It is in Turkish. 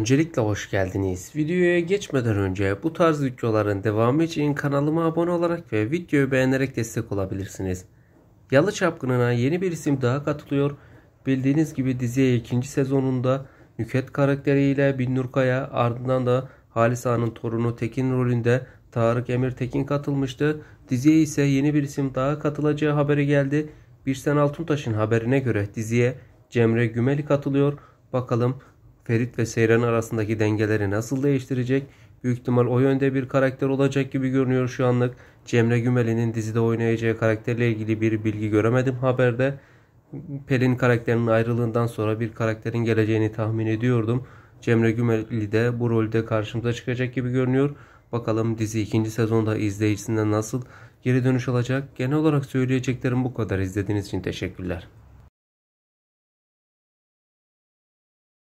Öncelikle hoş geldiniz. Videoya geçmeden önce bu tarz videoların devamı için kanalıma abone olarak ve videoyu beğenerek destek olabilirsiniz. Yalı Çapkını'na yeni bir isim daha katılıyor. Bildiğiniz gibi diziye ikinci sezonunda Nüket karakteriyle Binnur Kaya ardından da Halis Ağa'nın torunu Tekin rolünde Tarık Emir Tekin katılmıştı. Diziye ise yeni bir isim daha katılacağı haberi geldi. Birsen Altuntaş'ın haberine göre diziye Cemre Gümeli katılıyor. Bakalım Ferit ve Seyran arasındaki dengeleri nasıl değiştirecek? Büyük ihtimal o yönde bir karakter olacak gibi görünüyor şu anlık. Cemre Gümeli'nin dizide oynayacağı karakterle ilgili bir bilgi göremedim haberde. Pelin karakterinin ayrılığından sonra bir karakterin geleceğini tahmin ediyordum. Cemre Gümeli de bu rolde karşımıza çıkacak gibi görünüyor. Bakalım dizi ikinci sezonda izleyicisinden nasıl geri dönüş alacak. Genel olarak söyleyeceklerim bu kadar. İzlediğiniz için teşekkürler.